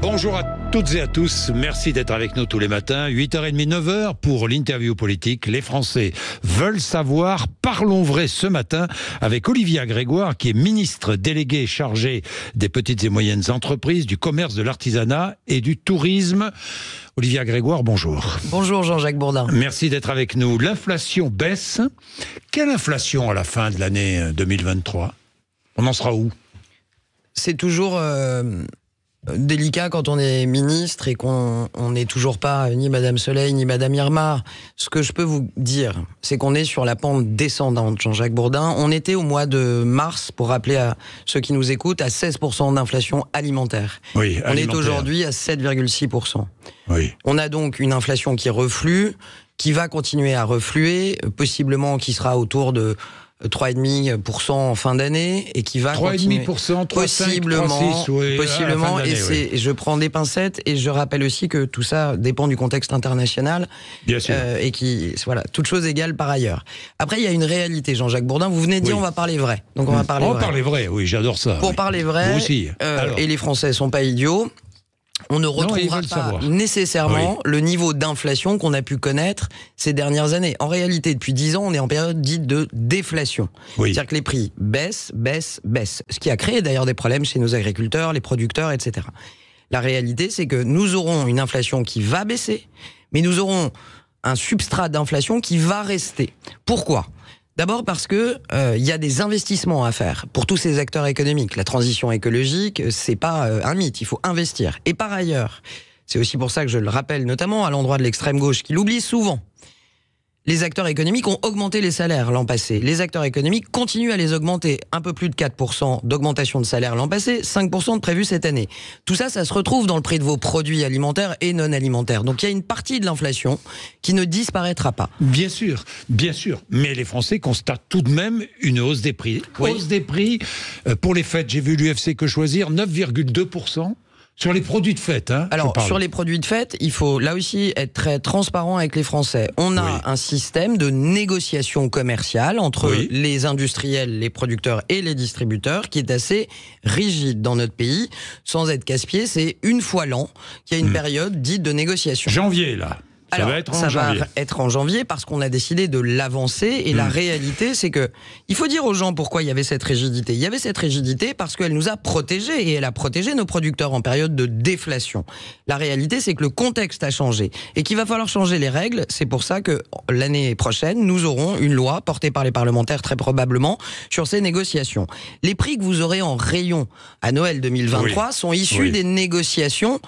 Bonjour à toutes et à tous, merci d'être avec nous tous les matins, 8h30, 9h pour l'interview politique. Les Français veulent savoir, parlons vrai ce matin avec Olivia Grégoire qui est ministre délégué chargé des petites et moyennes entreprises, du commerce, de l'artisanat et du tourisme. Olivia Grégoire, bonjour. Bonjour Jean-Jacques Bourdin. Merci d'être avec nous. L'inflation baisse. Quelle inflation à la fin de l'année 2023 On en sera où C'est toujours... Euh, délicat quand on est ministre et qu'on n'est toujours pas ni Madame Soleil ni Madame Irma. Ce que je peux vous dire, c'est qu'on est sur la pente descendante, Jean-Jacques Bourdin. On était au mois de mars, pour rappeler à ceux qui nous écoutent, à 16% d'inflation alimentaire. Oui, on est aujourd'hui à 7,6%. Oui. On a donc une inflation qui reflue, qui va continuer à refluer, possiblement qui sera autour de 3,5% en fin d'année et qui va 3,5%, possiblement, possiblement. Et c'est, je prends des pincettes et je rappelle aussi que tout ça dépend du contexte international. Bien sûr. Euh, et qui, voilà, toute chose égale par ailleurs. Après, il y a une réalité, Jean-Jacques Bourdin. Vous venez de dire on va parler vrai. Donc on va parler vrai. On parler vrai, oui, j'adore ça. Pour parler vrai. aussi. Euh, et les Français sont pas idiots on ne retrouvera pas nécessairement le niveau d'inflation qu'on a pu connaître ces dernières années. En réalité, depuis dix ans, on est en période dite de déflation. C'est-à-dire que les prix baissent, baissent, baissent. Ce qui a créé d'ailleurs des problèmes chez nos agriculteurs, les producteurs, etc. La réalité, c'est que nous aurons une inflation qui va baisser, mais nous aurons un substrat d'inflation qui va rester. Pourquoi D'abord parce que euh, y a des investissements à faire pour tous ces acteurs économiques. La transition écologique, c'est pas euh, un mythe, il faut investir. Et par ailleurs, c'est aussi pour ça que je le rappelle notamment à l'endroit de l'extrême gauche qui l'oublie souvent les acteurs économiques ont augmenté les salaires l'an passé. Les acteurs économiques continuent à les augmenter. Un peu plus de 4% d'augmentation de salaire l'an passé, 5% de prévu cette année. Tout ça, ça se retrouve dans le prix de vos produits alimentaires et non alimentaires. Donc il y a une partie de l'inflation qui ne disparaîtra pas. Bien sûr, bien sûr. Mais les Français constatent tout de même une hausse des prix. Hausse des prix. Euh, pour les fêtes, j'ai vu l'UFC que choisir, 9,2%. Sur les produits de fête, hein Alors, sur les produits de fête, il faut là aussi être très transparent avec les Français. On a un système de négociation commerciale entre les industriels, les producteurs et les distributeurs qui est assez rigide dans notre pays. Sans être casse-pied, c'est une fois l'an qu'il y a une hmm. période dite de négociation. Janvier, là ça Alors, va être en ça va être en janvier parce qu'on a décidé de l'avancer. Et la hmm. réalité, c'est que il faut dire aux gens pourquoi il y avait cette rigidité. Il y avait cette rigidité parce qu'elle nous a protégés et elle a protégé nos producteurs en période de déflation. La réalité, c'est que le contexte a changé et qu'il va falloir changer les règles. C'est pour ça que l'année prochaine, nous aurons une loi portée par les parlementaires très probablement sur ces négociations. Les prix que vous aurez en rayon à Noël 2023 sont issus des négociations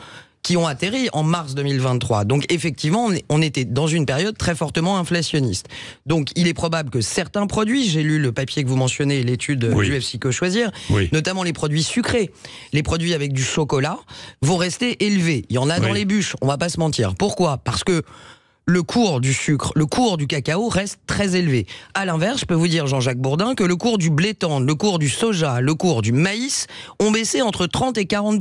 qui ont atterri en mars 2023. Donc effectivement, on était dans une période très fortement inflationniste. Donc il est probable que certains produits, j'ai lu le papier que vous mentionnez, l'étude du du que Choisir, notamment les produits sucrés, les produits avec du chocolat, vont rester élevés. Il y en a dans les bûches, on va pas se mentir. Pourquoi Parce que le cours du sucre, le cours du cacao reste très élevé. A l'inverse, je peux vous dire, Jean-Jacques Bourdin, que le cours du blé tendre, le cours du soja, le cours du maïs ont baissé entre 30 et 40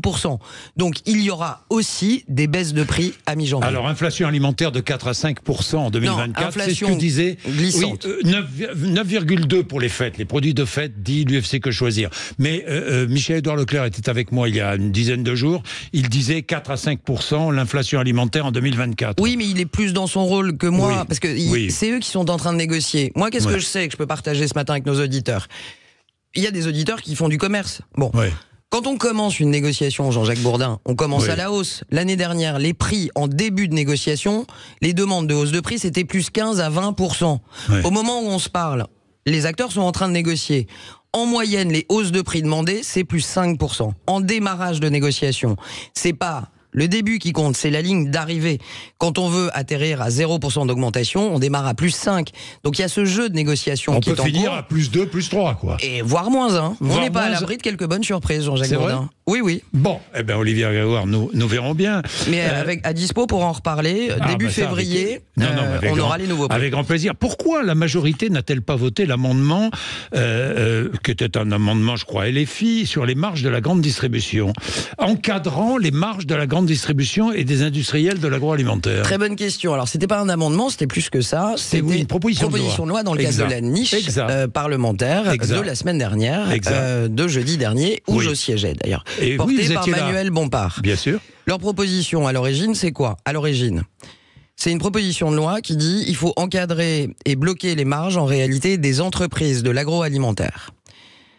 Donc il y aura aussi des baisses de prix à mi-janvier. Alors inflation alimentaire de 4 à 5 en 2024, c'est ce que disait 9,2 euh, pour les fêtes, les produits de fête, dit l'UFC que choisir. Mais euh, euh, michel edouard Leclerc était avec moi il y a une dizaine de jours, il disait 4 à 5 l'inflation alimentaire en 2024. Oui, mais il est plus dans son rôle que moi, parce que c'est eux qui sont en train de négocier. Moi, qu'est-ce que je sais que je peux partager ce matin avec nos auditeurs Il y a des auditeurs qui font du commerce. Bon. Quand on commence une négociation, Jean-Jacques Bourdin, on commence à la hausse. L'année dernière, les prix en début de négociation, les demandes de hausse de prix, c'était plus 15 à 20 Au moment où on se parle, les acteurs sont en train de négocier. En moyenne, les hausses de prix demandées, c'est plus 5 En démarrage de négociation, c'est pas le début qui compte, c'est la ligne d'arrivée. Quand on veut atterrir à 0% d'augmentation, on démarre à plus 5. Donc il y a ce jeu de négociation qui est en On peut finir à plus 2, plus 3, quoi. Et voire moins 1. Hein. on n'est pas à l'abri de quelques bonnes surprises, Jean-Jacques Vrai oui, oui. Bon, eh bien, Olivier Grégoire, nous, nous verrons bien. Mais euh, euh, avec, à dispo pour en reparler, ah, début bah, février, euh, on aura les nouveaux Avec grand plaisir. Pourquoi la majorité n'a-t-elle pas voté l'amendement, qui était un amendement, je crois, LFI, sur les marges de la grande distribution, encadrant les marges de la grande distribution et des industriels de l'agroalimentaire Très bonne question. Alors, c'était pas un amendement, c'était plus que ça. C'était une proposition, de loi. dans le cadre de la niche parlementaire de la semaine dernière, de jeudi dernier, où je siégeais d'ailleurs porté par Manuel Bompard. Bien sûr. Leur proposition à l'origine, c'est quoi À l'origine, c'est une proposition de loi qui dit il faut encadrer et bloquer les marges en réalité des entreprises de l'agroalimentaire,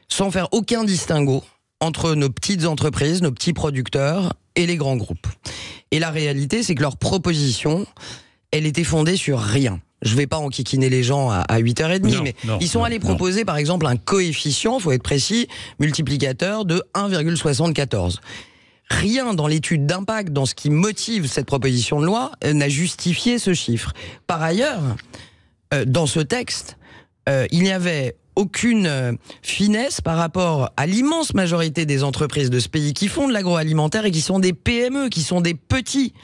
sans faire aucun distinguo entre nos petites entreprises, nos petits producteurs et les grands groupes. Et la réalité, c'est que leur proposition elle était fondée sur rien. Je vais pas en enquiquiner les gens à, 8h30, mais ils sont allés proposer, par exemple, un coefficient, faut être précis, multiplicateur de 1,74. Rien dans l'étude d'impact, dans ce qui motive cette proposition de loi, euh, n'a justifié ce chiffre. Par ailleurs, euh, dans ce texte, euh, il n'y avait aucune finesse par rapport à l'immense majorité des entreprises de ce pays qui font de l'agroalimentaire et qui sont des PME, qui sont des petits.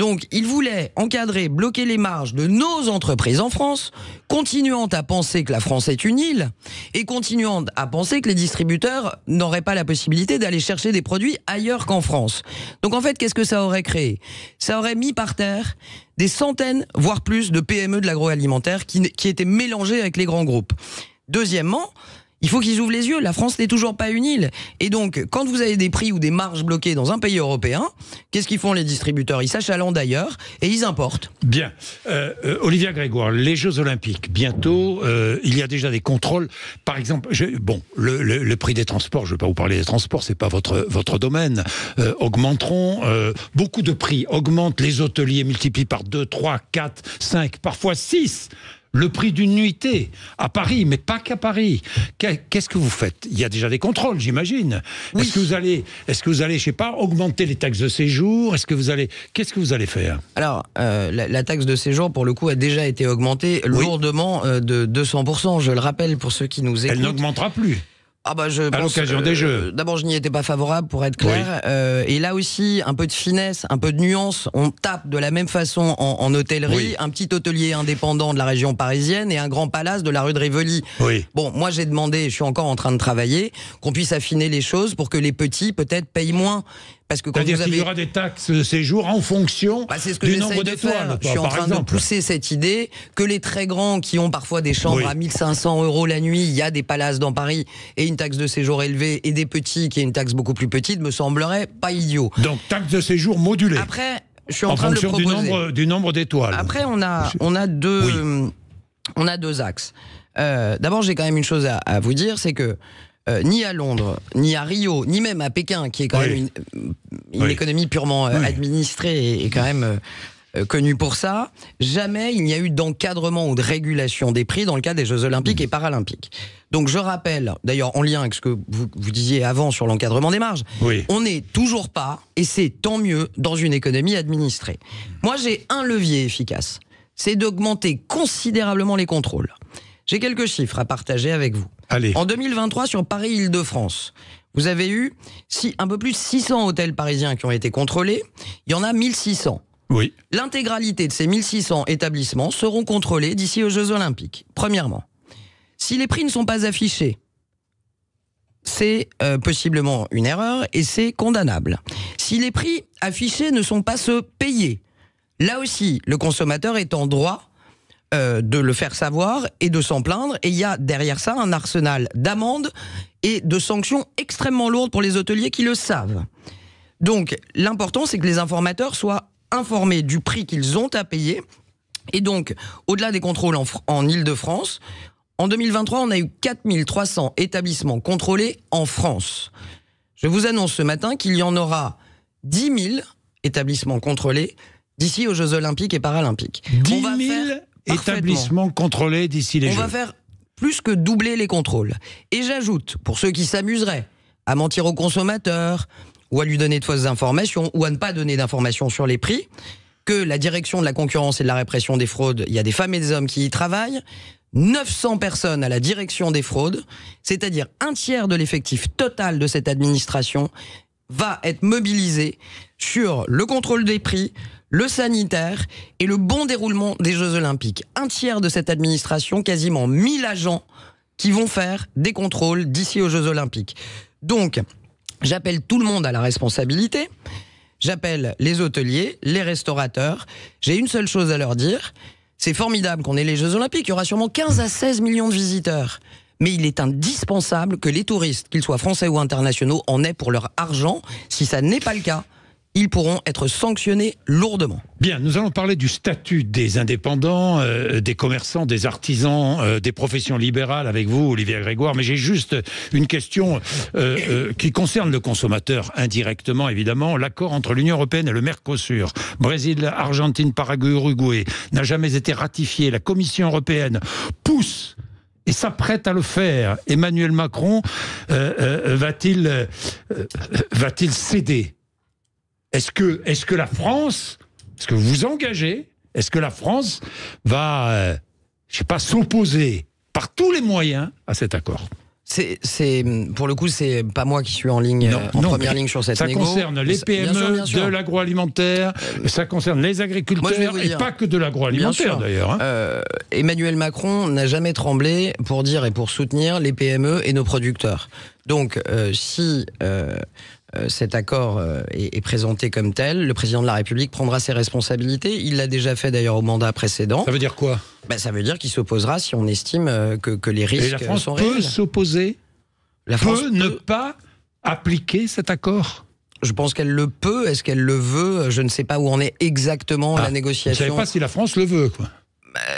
Donc, il voulait encadrer, bloquer les marges de nos entreprises en France, continuant à penser que la France est une île et continuant à penser que les distributeurs n'auraient pas la possibilité d'aller chercher des produits ailleurs qu'en France. Donc, en fait, qu'est-ce que ça aurait créé Ça aurait mis par terre des centaines, voire plus, de PME de l'agroalimentaire qui, étaient mélangées avec les grands groupes. Deuxièmement, il faut qu'ils ouvrent les yeux. La France n'est toujours pas une île. Et donc, quand vous avez des prix ou des marges bloquées dans un pays européen, qu'est-ce qu'ils font les distributeurs Ils s'achalent d'ailleurs et ils importent. Bien. Euh, euh, Olivier Grégoire, les Jeux Olympiques, bientôt, euh, il y a déjà des contrôles. Par exemple, bon, le, prix des transports, je ne vais pas vous parler des transports, ce n'est pas votre, votre domaine, augmenteront. beaucoup de prix augmentent. Les hôteliers multiplient par 2, 3, 4, 5, parfois 6 le prix d'une nuitée à Paris, mais pas qu'à Paris. Qu'est-ce que vous faites Il y a déjà des contrôles, j'imagine. Est-ce que vous allez, est-ce que vous allez, je sais pas, augmenter les taxes de séjour Est-ce que vous allez, qu'est-ce que vous allez faire Alors, euh, la, taxe de séjour, pour le coup, a déjà été augmentée lourdement euh, de 200 Je le rappelle pour ceux qui nous écoutent. Elle n'augmentera plus. Ah bah, je à l'occasion des euh, jeux. D'abord, je n'y étais pas favorable, pour être clair. Euh, et là aussi, un peu de finesse, un peu de nuance. On tape de la même façon en, hôtellerie un petit hôtelier indépendant de la région parisienne et un grand palace de la rue de Rivoli. Oui. Bon, moi, j'ai demandé, je suis encore en train de travailler, qu'on puisse affiner les choses pour que les petits, peut-être, payent moins. Parce que quand vous avez... qu'il y aura des taxes de euh, séjour en fonction bah, ce que du nombre d'étoiles. Je suis en train de pousser cette idée que les très grands qui ont parfois des chambres à 1500 euros la nuit, il y a des palaces dans Paris et une taxe de séjour élevée et des petits qui ont une taxe beaucoup plus petite, me semblerait pas idiot. Donc taxe de séjour modulée. Après, je suis en, train fonction de proposer. Du nombre, du nombre d'étoiles. Après, on a, on a deux, on a deux axes. Euh, d'abord, j'ai quand même une chose à, à vous dire, c'est que euh, ni à Londres, ni à Rio, ni même à Pékin, qui est quand même une, euh, économie purement euh, administrée et, quand même connue pour ça, jamais il n'y a eu d'encadrement ou de régulation des prix dans le cas des Jeux Olympiques et mmh. Paralympiques. Donc je rappelle, d'ailleurs en lien avec ce que vous, vous disiez avant sur l'encadrement des marges, on n'est toujours pas, et c'est tant mieux, dans une économie administrée. Moi j'ai un levier efficace, c'est d'augmenter considérablement les contrôles. J'ai quelques chiffres à partager avec vous. Allez. En 2023, sur Paris-Île-de-France, vous avez eu un peu plus de 600 hôtels parisiens qui ont été contrôlés. Il y en a 1600. Oui. L'intégralité de ces 1600 établissements seront contrôlés d'ici aux Jeux Olympiques. Premièrement, si les prix ne sont pas affichés, c'est euh, possiblement une erreur et c'est condamnable. Si les prix affichés ne sont pas se payés, là aussi, le consommateur est en droit euh, de le faire savoir et de s'en plaindre. Et il y a derrière ça un arsenal d'amendes et de sanctions extrêmement lourdes pour les hôteliers qui le savent. Donc l'important, c'est que les informateurs soient informés du prix qu'ils ont à payer. Et donc, au-delà des contrôles en, en Ile-de-France, en 2023, on a eu 4300 établissements contrôlés en France. Je vous annonce ce matin qu'il y en aura 10 000 établissements contrôlés d'ici aux Jeux Olympiques et Paralympiques. Établissement contrôlé d'ici les On va faire plus que doubler les contrôles. Et j'ajoute, pour ceux qui s'amuseraient à mentir au consommateur, ou à lui donner de fausses informations, ou à ne pas donner d'informations sur les prix, que la direction de la concurrence et de la répression des fraudes, il y a des femmes et des hommes qui y travaillent, 900 personnes à la direction des fraudes, c'est-à-dire un tiers de l'effectif total de cette administration, va être mobilisé sur le contrôle des prix, le sanitaire et le bon déroulement des Jeux Olympiques. Un tiers de cette administration, quasiment 1000 agents, qui vont faire des contrôles d'ici aux Jeux Olympiques. Donc, j'appelle tout le monde à la responsabilité. J'appelle les hôteliers, les restaurateurs. J'ai une seule chose à leur dire. C'est formidable qu'on ait les Jeux Olympiques. Il y aura sûrement 15 à 16 millions de visiteurs mais il est indispensable que les touristes, qu'ils soient français ou internationaux, en aient pour leur argent. Si ça n'est pas le cas, ils pourront être sanctionnés lourdement. Bien, nous allons parler du statut des indépendants, euh, des commerçants, des artisans, euh, des professions libérales avec vous, Olivier Grégoire. Mais j'ai juste une question euh, qui concerne le consommateur indirectement, évidemment. L'accord entre l'Union européenne et le Mercosur, Brésil, Argentine, Paraguay, Uruguay, n'a jamais été ratifié. La Commission européenne pousse et s'apprête à le faire. Emmanuel Macron va-t-il va-t-il céder est-ce que, est que la France, est-ce que vous vous engagez, est-ce que la France va, euh, je sais pas, s'opposer par tous les moyens à cet accord c'est pour le coup, c'est pas moi qui suis en ligne, en première ligne sur cette Ça concerne les PME de l'agroalimentaire, ça concerne les agriculteurs et pas que de l'agroalimentaire d'ailleurs. Hein. Euh, Emmanuel Macron n'a jamais tremblé pour dire et pour soutenir les PME et nos producteurs. Donc, euh, si euh, cet accord euh, est, présenté comme tel, le président de la République prendra ses responsabilités. Il l'a déjà fait d'ailleurs au mandat précédent. Ça veut dire quoi bah, Ça veut dire qu'il s'opposera si on estime euh, que, les risques la France sont Peut s'opposer La France peut, ne pas appliquer cet accord je pense qu'elle le peut. Est-ce qu'elle le veut Je ne sais pas où on est exactement la ah, négociation. Je ne sais pas si la France le veut, quoi.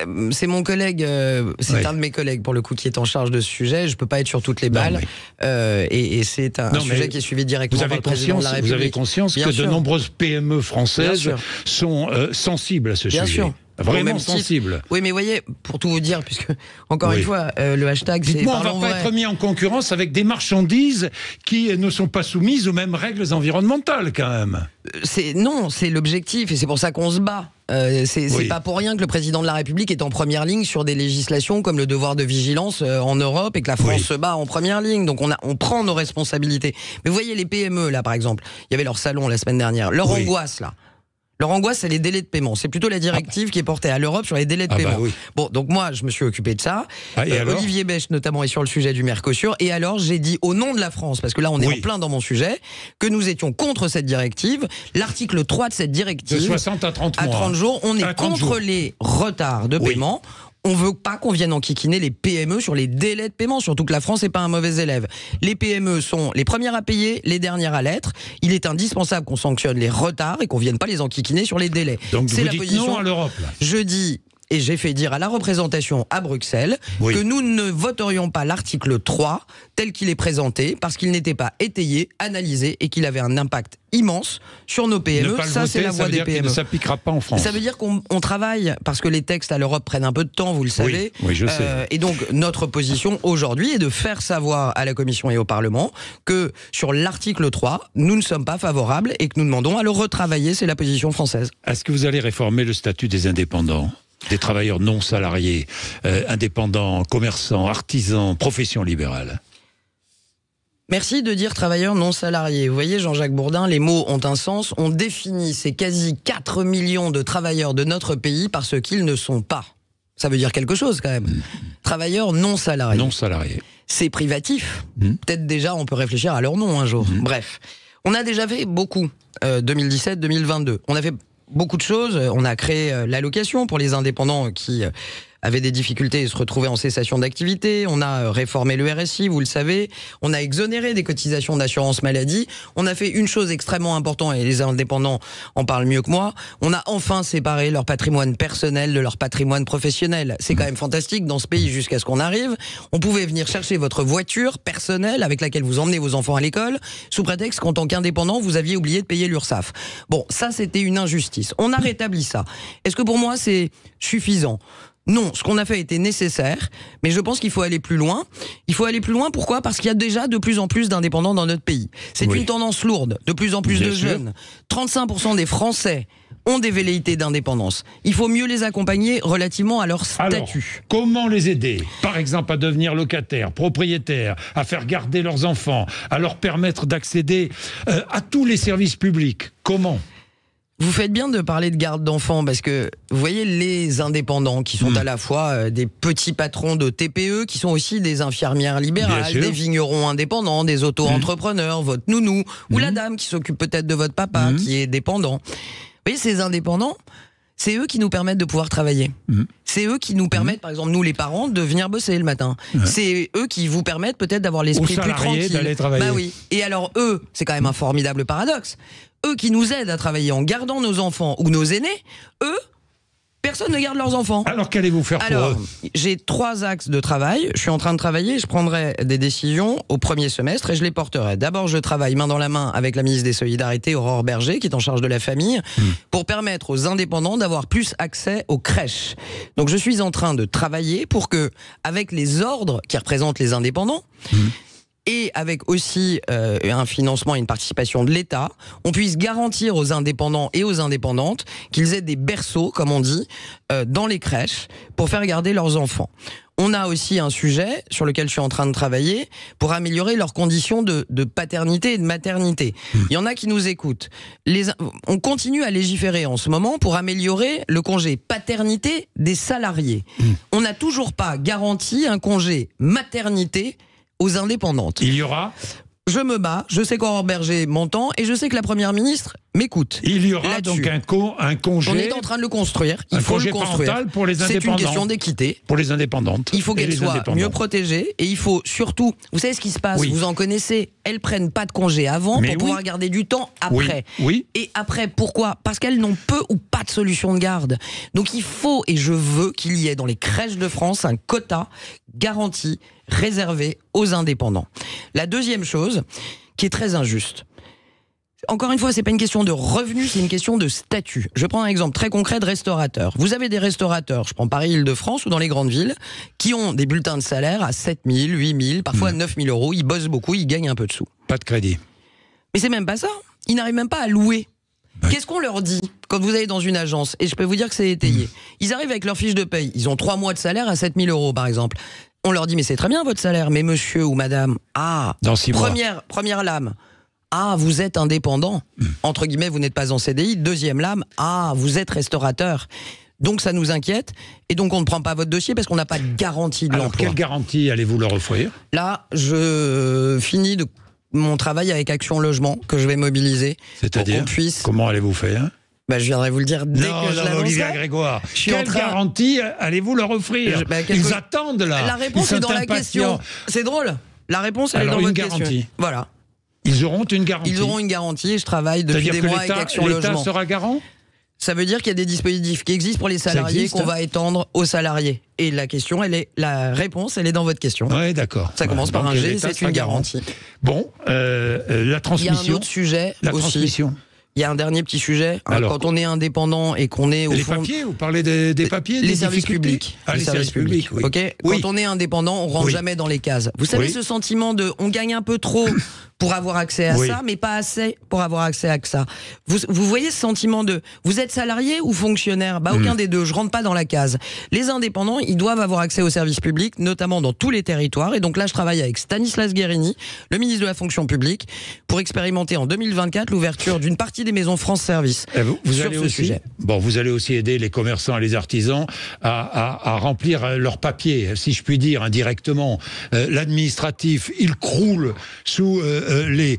Euh, c'est mon collègue, euh, c'est un de mes collègues pour le coup qui est en charge de ce sujet. Je peux pas être sur toutes les balles, euh, et, c'est un, sujet qui est suivi directement vous avez par Vous avez conscience que de nombreuses PME françaises sont sensibles à ce Bien sujet. vraiment sensibles Oui, mais voyez, pour tout vous dire, puisque encore une fois, le hashtag, c'est. on ne va pas être mis en concurrence avec des marchandises qui ne sont pas soumises aux mêmes règles environnementales, quand même. C'est non, c'est l'objectif, et c'est pour ça qu'on se bat. Euh, c'est pas pour rien que le président de la République est en première ligne sur des législations comme le devoir de vigilance euh, en Europe et que la France se bat en première ligne. Donc on, prend nos responsabilités. Mais vous voyez les PME là par exemple, il y avait leur salon la semaine dernière, leur angoisse là. Leur angoisse, c'est les délais de paiement. C'est plutôt la directive qui est portée à l'Europe sur les délais de ah bah paiement. Bon, donc moi, je me suis occupé de ça. Ah, euh, Olivier Bech, notamment, est sur le sujet du Mercosur. Et alors, j'ai dit au nom de la France, parce que là, on est en plein dans mon sujet, que nous étions contre cette directive. L'article 3 de cette directive. 60 à 30 jours, on est contre les retards de paiement. On veut pas qu'on vienne enquiquiner les PME sur les délais de paiement, surtout que la France n'est pas un mauvais élève. Les PME sont les premières à payer, les dernières à l'être. Il est indispensable qu'on sanctionne les retards et qu'on vienne pas les enquiquiner sur les délais. Donc c'est la position à l'Europe. Je dis et j'ai fait dire à la représentation à Bruxelles que nous ne voterions pas l'article 3 tel qu'il est présenté parce qu'il n'était pas étayé, analysé et qu'il avait un impact immense sur nos PME. Ça, c'est la voie des PME. Ça e. s'appliquera pas en France. Ça veut dire qu'on travaille parce que les textes à l'Europe prennent un peu de temps, vous le savez. Oui, je sais. Euh, et donc notre position aujourd'hui est de faire savoir à la Commission et au Parlement que sur l'article 3, nous ne sommes pas favorables et que nous demandons à le retravailler. C'est la position française. Est-ce que vous allez réformer le statut des indépendants des travailleurs non salariés, euh, indépendants, commerçants, artisans, professions libérales Merci de dire travailleurs non salariés. Vous voyez, Jean-Jacques Bourdin, les mots ont un sens. On définit ces quasi 4 millions de travailleurs de notre pays parce qu'ils ne sont pas. Ça veut dire quelque chose quand même. Mm. Travailleurs non salariés. Non salariés. C'est privatif. Mm. Peut-être déjà on peut réfléchir à leur nom un jour. Mm. Bref. On a déjà fait beaucoup. 2017-2022. Euh, on a fait beaucoup de choses. On a créé euh, l'allocation pour les indépendants qui euh, avaient des difficultés et se retrouvaient en cessation d'activité. On a euh, réformé le RSI, vous le savez. On a exonéré des cotisations d'assurance maladie. On a fait une chose extrêmement importante, et les indépendants en parlent mieux que moi, on a enfin séparé leur patrimoine personnel de leur patrimoine professionnel. C'est quand même fantastique dans ce pays jusqu'à ce qu'on arrive. On pouvait venir chercher votre voiture personnelle avec laquelle vous emmenez vos enfants à l'école, sous prétexte qu'en tant qu'indépendant, vous aviez oublié de payer l'URSSAF. Bon, ça c'était une injustice. On a rétabli ça. Est-ce que pour moi c'est suffisant non, ce qu'on a fait était nécessaire, mais je pense qu'il faut aller plus loin. Il faut aller plus loin, pourquoi Parce qu'il y a déjà de plus en plus d'indépendants dans notre pays. C'est une tendance lourde, de plus en plus de jeunes. 35% des Français ont des velléités d'indépendance. Il faut mieux les accompagner relativement à leur statut. comment les aider Par exemple, à devenir locataire, propriétaire, à faire garder leurs enfants, à leur permettre d'accéder euh, à tous les services publics. Comment vous faites bien de parler de garde d'enfants parce que vous voyez les indépendants qui sont hmm. à la fois euh, des petits patrons de TPE, qui sont aussi des infirmières libérales, des vignerons indépendants, des auto-entrepreneurs, hmm. votre nounou ou la hmm. dame qui s'occupe peut-être de votre papa qui est dépendant. Vous voyez ces indépendants c'est eux qui nous permettent de pouvoir travailler. C'est eux qui nous permettent, par exemple, nous les parents, de venir bosser le matin. C'est eux qui vous permettent peut-être d'avoir l'esprit plus tranquille. Travailler. Bah oui. Et alors eux, c'est quand même un formidable paradoxe eux qui nous aident à travailler en gardant nos enfants ou nos aînés, eux, personne ne garde leurs enfants. Alors qu'allez-vous faire Alors, pour eux j'ai trois axes de travail. Je suis en train de travailler. Je prendrai des décisions au premier semestre et je les porterai. D'abord, je travaille main dans la main avec la ministre des Solidarités, Aurore Berger, qui est en charge de la famille, hmm. pour permettre aux indépendants d'avoir plus accès aux crèches. Donc, je suis en train de travailler pour que, avec les ordres qui représentent les indépendants, hmm et avec aussi euh, un financement et une participation de l'État, on puisse garantir aux indépendants et aux indépendantes qu'ils aient des berceaux, comme on dit, euh, dans les crèches pour faire garder leurs enfants. On a aussi un sujet sur lequel je suis en train de travailler pour améliorer leurs conditions de, paternité et de maternité. Hmm. Il y en a qui nous écoutent. Les, on continue à légiférer en ce moment pour améliorer le congé paternité des salariés. Hmm. On n'a toujours pas garanti un congé maternité aux indépendantes. Il y aura je me bats, je sais qu'Aurore Berger m'entend et je sais que la Première ministre m'écoute. Il y aura donc un, congé. On est en train de le construire. Il faut le construire. pour les C'est une question d'équité. Pour les indépendantes. Il faut qu'elles soient mieux protégées et il faut surtout. Vous savez ce qui se passe Vous en connaissez. Elles prennent pas de congé avant pour pouvoir garder du temps après. Et après, pourquoi Parce qu'elles n'ont peu ou pas de solution de garde. Donc il faut et je veux qu'il y ait dans les crèches de France un quota garanti réservé aux indépendants. La deuxième chose, qui est très injuste, encore une fois, c'est pas une question de revenus, c'est une question de statut. Je prends un exemple très concret de restaurateur. Vous avez des restaurateurs, je prends Paris-Île-de-France ou dans les grandes villes, qui ont des bulletins de salaire à 7 000, 8 000, parfois 9 hmm. 000 euros. Ils bossent beaucoup, ils gagnent un peu de sous. Pas de crédit. Mais c'est même pas ça. Ils n'arrivent même pas à louer. Qu'est-ce qu'on leur dit quand vous allez dans une agence Et je peux vous dire que c'est étayé. Hmm. Ils arrivent avec leur fiche de paye. Ils ont trois mois de salaire à 7 000 euros, par exemple on leur dit mais c'est très bien votre salaire, mais monsieur ou madame, ah, première, première lame. Ah, vous êtes indépendant. Hmm. Entre guillemets, vous n'êtes pas en CDI. Deuxième lame. Ah, vous êtes restaurateur. Donc ça nous inquiète. Et donc on ne prend pas votre dossier parce qu'on n'a pas de garantie de l'emploi. Quelle garantie allez-vous leur offrir Là, je finis de mon travail avec Action Logement que je vais mobiliser. C'est-à-dire puisse... Comment allez-vous faire bah, je viendrai vous le dire dès que je non, Grégoire. suis Quelle garantie allez-vous leur offrir bah, Ils attendent là. La réponse est dans la question. C'est drôle. La réponse est dans une votre garantie. question. Voilà. Ils auront une garantie. Ils auront une garantie. Je travaille depuis des mois avec Action Logement. L'État sera garant. Ça veut dire qu'il y a des dispositifs qui existent pour les salariés qu'on va étendre aux salariés. Et la question, elle est, la réponse, elle est dans votre question. Oui, d'accord. Ça commence par un G, c'est une garantie. Bon, euh, euh, la transmission. Il y a un autre sujet la transmission. Il y a un dernier petit sujet. Euh, quand on est indépendant et qu'on est au les papiers, vous parlez des, papiers, des ah, services publics, les, services, publics. Ok. Quand on est indépendant, on rentre jamais dans les cases. Vous savez ce sentiment de on gagne un peu trop pour avoir accès à ça, mais pas assez pour avoir accès à ça. Vous, voyez ce sentiment de vous êtes salarié ou fonctionnaire Bah mm. aucun des deux, je rentre pas dans la case. Les indépendants, ils doivent avoir accès aux services publics, notamment dans tous les territoires. Et donc là, je travaille avec Stanislas Guérini, le ministre de la fonction publique, pour expérimenter en 2024 l'ouverture d'une partie des maisons France Service. vous, avez sur ce sujet. Bon, vous allez aussi aider les commerçants et les artisans à, remplir euh, leurs papiers, si je puis dire indirectement. Euh, l'administratif, il croule sous euh, euh,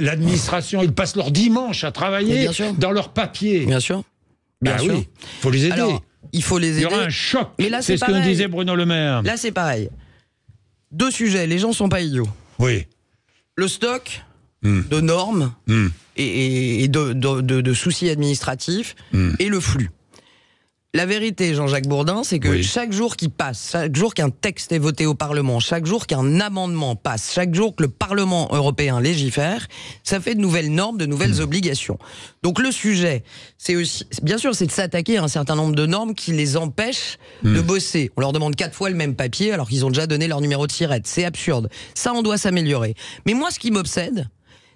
l'administration, ils passent leur dimanche à travailler dans leurs papiers. Bien sûr. Bah bien sûr. faut les aider. il faut les aider. Il y aura un choc. c'est ce que disait Bruno Le Maire. Là, c'est pareil. Deux sujets. Les gens sont pas idiots. Oui. Le stock hmm. de normes hmm. et, de, soucis administratifs hmm. et le flux. La vérité, Jean-Jacques Bourdin, c'est que chaque jour qui passe, chaque jour qu'un texte est voté au Parlement, chaque jour qu'un amendement passe, chaque jour que le Parlement européen légifère, ça fait de nouvelles normes, de nouvelles hmm. obligations. Donc le sujet, c'est aussi, bien sûr, c'est de s'attaquer à un certain nombre de normes qui les empêchent de hmm. bosser. On leur demande quatre fois le même papier alors qu'ils ont déjà donné leur numéro de tirette C'est absurde. Ça, on doit s'améliorer. Mais moi, ce qui m'obsède,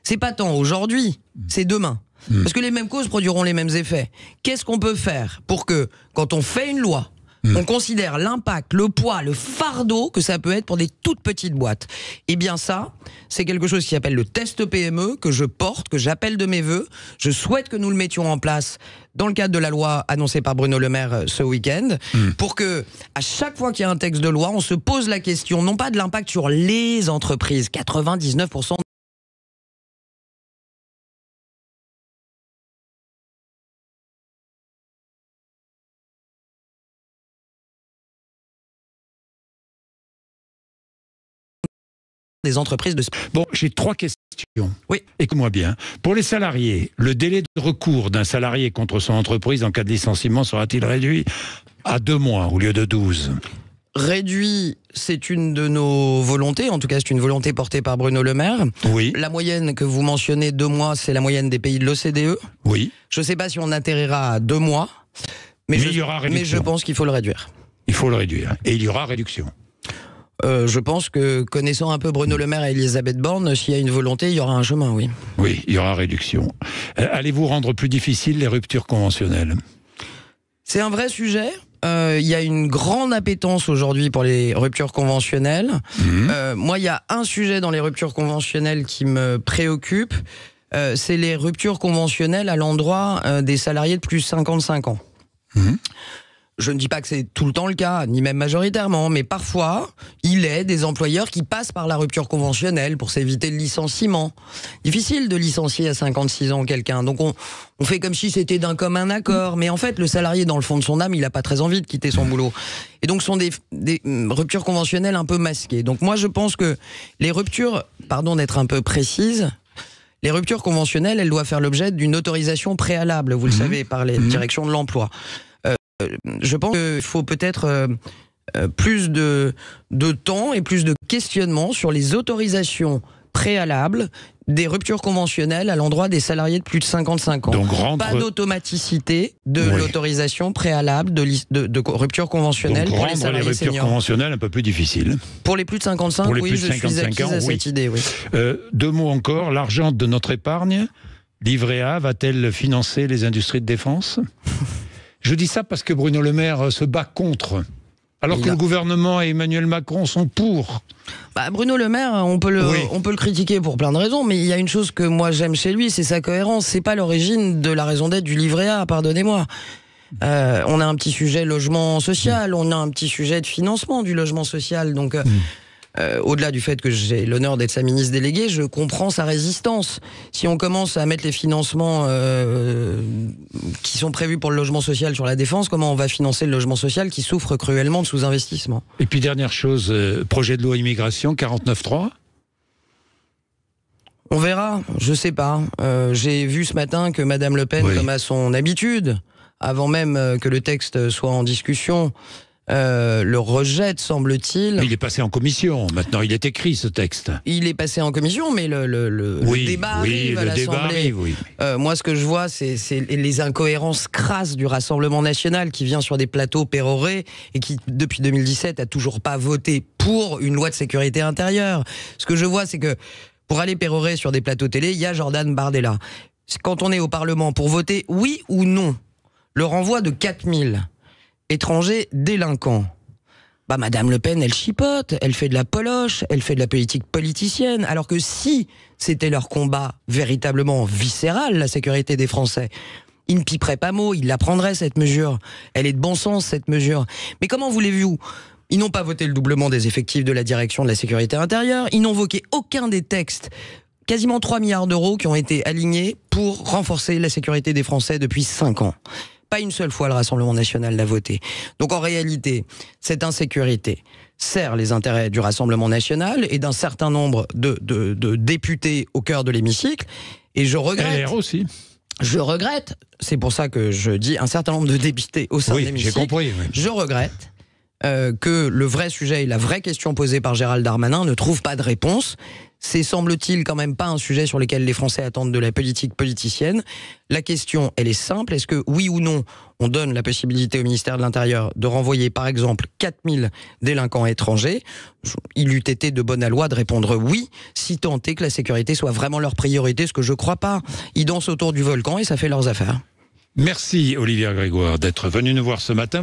c'est pas tant aujourd'hui, hmm. c'est demain. Hmm. Parce que les mêmes causes produiront les mêmes effets. Qu'est-ce qu'on peut faire pour que, quand on fait une loi, hmm. On considère l'impact, le poids, le fardeau que ça peut être pour des toutes petites boîtes. Eh bien ça, c'est quelque chose qui s'appelle le test PME que je porte, que j'appelle de mes voeux. Je souhaite que nous le mettions en place dans le cadre de la loi annoncée par Bruno Le Maire euh, ce week-end, hmm. pour que à chaque fois qu'il y a un texte de loi, on se pose la question non pas de l'impact sur les entreprises, 99% des entreprises de... Bon, j'ai trois questions. Oui. Écoute-moi bien. Pour les salariés, le délai de recours d'un salarié contre son entreprise en cas de licenciement sera-t-il réduit à deux mois au lieu de douze Réduit, c'est une de nos volontés, en tout cas c'est une volonté portée par Bruno Le Maire. Oui. La moyenne que vous mentionnez, deux mois, c'est la moyenne des pays de l'OCDE. Oui. Je ne sais pas si on atterrira à deux mois, mais, aura mais je pense qu'il faut le réduire. Il faut le réduire. Et il y aura réduction. Euh, je pense que connaissant un peu Bruno Le Maire et Elisabeth Borne, s'il y a une volonté, il y aura un chemin, oui. Oui, il y aura réduction. Euh, allez-vous rendre plus difficile les ruptures conventionnelles C'est un vrai sujet euh, il y a une grande appétence aujourd'hui pour les ruptures conventionnelles. Mhm. moi, il y a un sujet dans les ruptures conventionnelles qui me préoccupe, c'est les ruptures conventionnelles à l'endroit des salariés de plus de 55 ans. Mhm je ne dis pas que c'est tout le temps le cas, ni même majoritairement, mais parfois, il est des employeurs qui passent par la rupture conventionnelle pour s'éviter le licenciement. Difficile de licencier à 56 ans quelqu'un. Donc on, fait comme si c'était d'un commun accord. Mais en fait, le salarié, dans le fond de son âme, il n'a pas très envie de quitter son boulot. Et donc, ce sont des, mm, ruptures conventionnelles un peu masquées. Donc moi, je pense que les ruptures, pardon d'être un peu précise, les ruptures conventionnelles, elles doivent faire l'objet d'une autorisation préalable, vous le mhm. savez, par les mhm. directions de l'emploi. Euh, je pense qu'il faut peut-être euh, euh, plus de, de temps et plus de questionnement sur les autorisations préalables des ruptures conventionnelles à l'endroit des salariés de plus de 55 ans. Donc Pas d'automaticité de l'autorisation préalable de, de, de, rupture conventionnelle Donc pour les ruptures conventionnelles un peu plus difficile. Pour les plus de 55, oui, de je suis cette idée. deux mots encore, l'argent de notre épargne, livré A, va-t-elle financer les industries de défense je dis ça parce que Bruno Le Maire euh, se bat contre. Alors que le gouvernement et Emmanuel Macron sont pour. Bah, Bruno Le Maire, euh, on peut le, on peut le critiquer pour plein de raisons, mais il y a une chose que moi j'aime chez lui, c'est sa cohérence. C'est pas l'origine de la raison d'être du livret A, pardonnez-moi. Euh, on a un petit sujet logement social, on a un petit sujet de financement du logement social, donc. Mm. Euh, au-delà du fait que j'ai l'honneur d'être sa ministre déléguée, je comprends sa résistance. Si on commence à mettre les financements euh, qui sont prévus pour le logement social sur la défense, comment on va financer le logement social qui souffre cruellement de sous-investissement Et puis dernière chose, euh, projet de loi immigration 49.3 on verra, je sais pas. J'ai vu ce matin que Madame Le Pen, comme à son habitude, avant même que le texte soit en discussion, euh, le rejette, semble-t-il. Il est passé en commission. Maintenant, il est écrit ce texte. Il est passé en commission, mais le, débat arrive à moi, ce que je vois, c'est les incohérences crasses du Rassemblement national qui vient sur des plateaux pérorés et qui, depuis 2017, a toujours pas voté pour une loi de sécurité intérieure. Ce que je vois, c'est que pour aller pérorer sur des plateaux télé, il y a Jordan Bardella. Quand on est au Parlement pour voter oui ou non, le renvoi de 4000 étrangers délinquants. Bah, Madame Le Pen, elle chipote, elle fait de la poloche, elle fait de la politique politicienne, alors que si c'était leur combat véritablement viscéral, la sécurité des Français, ils ne piperaient pas mot, ils la prendraient cette mesure. Elle est de bon sens cette mesure. Mais comment voulez-vous ils n'ont pas voté le doublement des effectifs de la direction de la sécurité intérieure. Ils n'ont voté aucun des textes, quasiment 3 milliards d'euros, qui ont été alignés pour renforcer la sécurité des Français depuis 5 ans. Pas une seule fois le Rassemblement national l'a voté. Donc en réalité, cette insécurité sert les intérêts du Rassemblement national et d'un certain nombre de, députés au cœur de l'hémicycle. Et je regrette. aussi. Je regrette. C'est pour ça que je dis un certain nombre de députés au sein de l'hémicycle. J'ai compris. Je regrette. Euh, que le vrai sujet et la vraie question posée par Gérald Darmanin ne trouve pas de réponse. C'est, semble-t-il, quand même pas un sujet sur lequel les Français attendent de la politique politicienne. La question, elle est simple. Est-ce que, oui ou non, on donne la possibilité au ministère de l'Intérieur de renvoyer, par exemple, 4000 délinquants étrangers Il eût été de bonne loi de répondre oui, si tant est que la sécurité soit vraiment leur priorité, ce que je crois pas. Ils dansent autour du volcan et ça fait leurs affaires. Merci, Olivier Grégoire, d'être venu nous voir ce matin.